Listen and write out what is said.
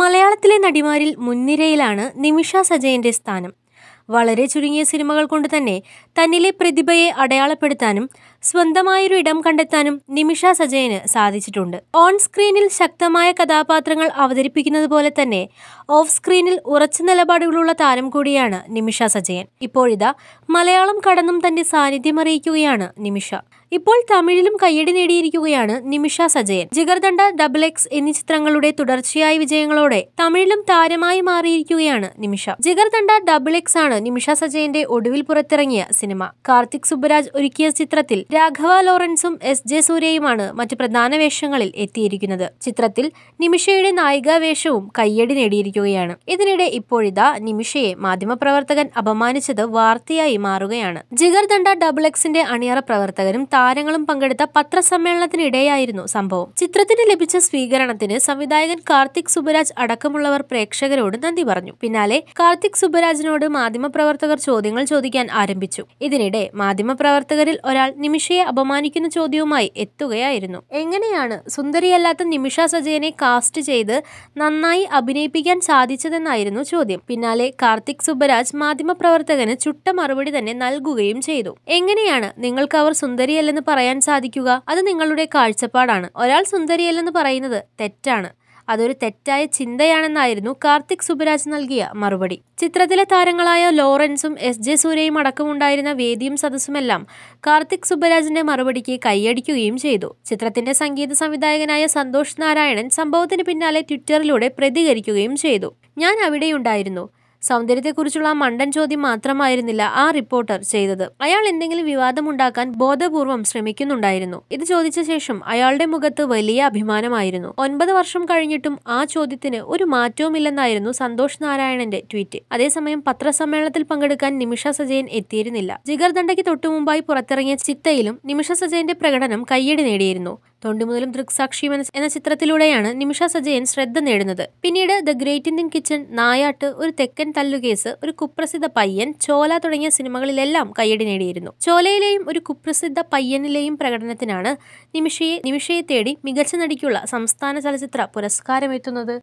മലയാളത്തിലെ നടിമാരിൽ മുൻനിരയിലാണ് നിമിഷ സജയന്റെ സ്ഥാനം വളരെ ചുരുങ്ങിയ സിനിമകൾ കൊണ്ട് തന്നെ തന്നിലെ പ്രതിഭയെ അടയാളപ്പെടുത്താനും സ്വന്തമായൊരു ഇടം കണ്ടെത്താനും നിമിഷ സജയന് സാധിച്ചിട്ടുണ്ട് ഓൺ സ്ക്രീനിൽ ശക്തമായ കഥാപാത്രങ്ങൾ അവതരിപ്പിക്കുന്നത് പോലെ തന്നെ ഓഫ് സ്ക്രീനിൽ ഉറച്ച നിലപാടുകളുള്ള താരം കൂടിയാണ് നിമിഷ സജയൻ ഇപ്പോഴിതാ മലയാളം കടന്നും തന്റെ സാന്നിധ്യം അറിയിക്കുകയാണ് നിമിഷ ഇപ്പോൾ തമിഴിലും കയ്യടി നേടിയിരിക്കുകയാണ് നിമിഷ സജയൻ ജിഗർദണ്ഡ ഡബിൾ എക്സ് എന്നീ ചിത്രങ്ങളുടെ തുടർച്ചയായ വിജയങ്ങളോടെ തമിഴിലും താരമായി മാറിയിരിക്കുകയാണ് നിമിഷ ജിഗർദണ്ഡ ഡബിൾ എക്സ് ആണ് നിമിഷ സജയന്റെ ഒടുവിൽ പുറത്തിറങ്ങിയ സിനിമ കാർത്തിക് സുബ്ബരാജ് ഒരുക്കിയ ചിത്രത്തിൽ രാഘവ ലോറൻസും എസ് ജെ സൂര്യയുമാണ് മറ്റ് പ്രധാന വേഷങ്ങളിൽ എത്തിയിരിക്കുന്നത് ചിത്രത്തിൽ നിമിഷയുടെ വേഷവും കയ്യടി നേടിയിരിക്കുകയാണ് ഇതിനിടെ ഇപ്പോഴിതാ നിമിഷയെ മാധ്യമപ്രവർത്തകൻ അപമാനിച്ചത് വാർത്തയായി മാറുകയാണ് ജിഗർദണ്ഡ ഡബിൾ എക്സിന്റെ അണിയറ പ്രവർത്തകരും താരങ്ങളും പങ്കെടുത്ത പത്രസമ്മേളനത്തിനിടെയായിരുന്നു സംഭവം ചിത്രത്തിന് ലഭിച്ച സ്വീകരണത്തിന് സംവിധായകൻ കാർത്തിക് സുബരാജ് അടക്കമുള്ളവർ പ്രേക്ഷകരോട് നന്ദി പറഞ്ഞു പിന്നാലെ കാർത്തിക് സുബരാജിനോട് മാധ്യമ മാധ്യമപ്രവർത്തകർ ചോദ്യങ്ങൾ ചോദിക്കാൻ ആരംഭിച്ചു ഇതിനിടെ മാധ്യമപ്രവർത്തകരിൽ ഒരാൾ നിമിഷയെ അപമാനിക്കുന്ന ചോദ്യവുമായി എത്തുകയായിരുന്നു എങ്ങനെയാണ് സുന്ദരിയല്ലാത്ത നിമിഷ സജയനെ കാസ്റ്റ് ചെയ്ത് നന്നായി അഭിനയിപ്പിക്കാൻ സാധിച്ചതെന്നായിരുന്നു ചോദ്യം പിന്നാലെ കാർത്തിക് സുബരാജ് മാധ്യമപ്രവർത്തകന് ചുട്ട മറുപടി തന്നെ നൽകുകയും ചെയ്തു എങ്ങനെയാണ് നിങ്ങൾക്ക് അവർ സുന്ദരിയല്ലെന്ന് പറയാൻ സാധിക്കുക അത് നിങ്ങളുടെ കാഴ്ചപ്പാടാണ് ഒരാൾ സുന്ദരിയല്ലെന്ന് പറയുന്നത് തെറ്റാണ് അതൊരു തെറ്റായ ചിന്തയാണെന്നായിരുന്നു കാർത്തിക് സുബരാജ് നൽകിയ മറുപടി ചിത്രത്തിലെ താരങ്ങളായ ലോറൻസും എസ് ജെ സൂര്യയും അടക്കമുണ്ടായിരുന്ന വേദിയും സദസ്സുമെല്ലാം കാർത്തിക് സുബരാജിന്റെ മറുപടിക്ക് കൈയടിക്കുകയും ചെയ്തു ചിത്രത്തിന്റെ സംഗീത സംവിധായകനായ സന്തോഷ് നാരായണൻ സംഭവത്തിന് പിന്നാലെ ട്വിറ്ററിലൂടെ പ്രതികരിക്കുകയും ചെയ്തു ഞാൻ അവിടെയുണ്ടായിരുന്നു സൗന്ദര്യത്തെക്കുറിച്ചുള്ള മണ്ടൻ ചോദ്യം മാത്രമായിരുന്നില്ല ആ റിപ്പോർട്ടർ ചെയ്തത് അയാൾ എന്തെങ്കിലും വിവാദമുണ്ടാക്കാൻ ബോധപൂർവം ശ്രമിക്കുന്നുണ്ടായിരുന്നു ഇത് ചോദിച്ച ശേഷം അയാളുടെ മുഖത്ത് വലിയ അഭിമാനമായിരുന്നു ഒൻപത് വർഷം കഴിഞ്ഞിട്ടും ആ ചോദ്യത്തിന് ഒരു മാറ്റവുമില്ലെന്നായിരുന്നു സന്തോഷ് നാരായണന്റെ ട്വീറ്റ് അതേസമയം പത്രസമ്മേളനത്തിൽ പങ്കെടുക്കാൻ നിമിഷ സജയൻ എത്തിയിരുന്നില്ല ജിഗർദണ്ഡയ്ക്ക് തൊട്ടുമുമ്പായി പുറത്തിറങ്ങിയ ചിത്തയിലും നിമിഷ സജയന്റെ പ്രകടനം കയ്യടി നേടിയിരുന്നു തൊണ്ടിമുതലും ദൃക്സാക്ഷിയും എന്ന ചിത്രത്തിലൂടെയാണ് നിമിഷ സജയൻ ശ്രദ്ധ നേടുന്നത് പിന്നീട് the great Indian kitchen Nayattu Oru Thekkan തല്ലുകേസ് ഒരു കുപ്രസിദ്ധ പയ്യൻ ചോല തുടങ്ങിയ സിനിമകളിലെല്ലാം കയ്യടി നേടിയിരുന്നു ചോലയിലെയും ഒരു കുപ്രസിദ്ധ പയ്യനിലെയും പ്രകടനത്തിനാണ് നിമിഷയെ നിമിഷയെ തേടി മികച്ച നടിക്കുള്ള സംസ്ഥാന ചലച്ചിത്ര പുരസ്കാരമെത്തുന്നത്